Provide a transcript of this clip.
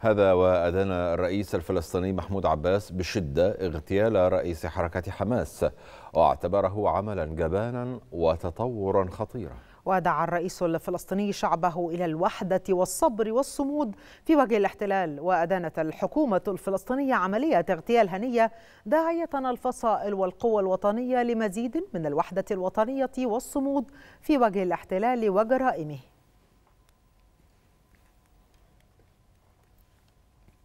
هذا وأدان الرئيس الفلسطيني محمود عباس بشدة اغتيال رئيس حركة حماس واعتبره عملا جبانا وتطورا خطيرا ودعا الرئيس الفلسطيني شعبه إلى الوحدة والصبر والصمود في وجه الاحتلال وأدانت الحكومة الفلسطينية عملية اغتيال هنية داعية الفصائل والقوى الوطنية لمزيد من الوحدة الوطنية والصمود في وجه الاحتلال وجرائمه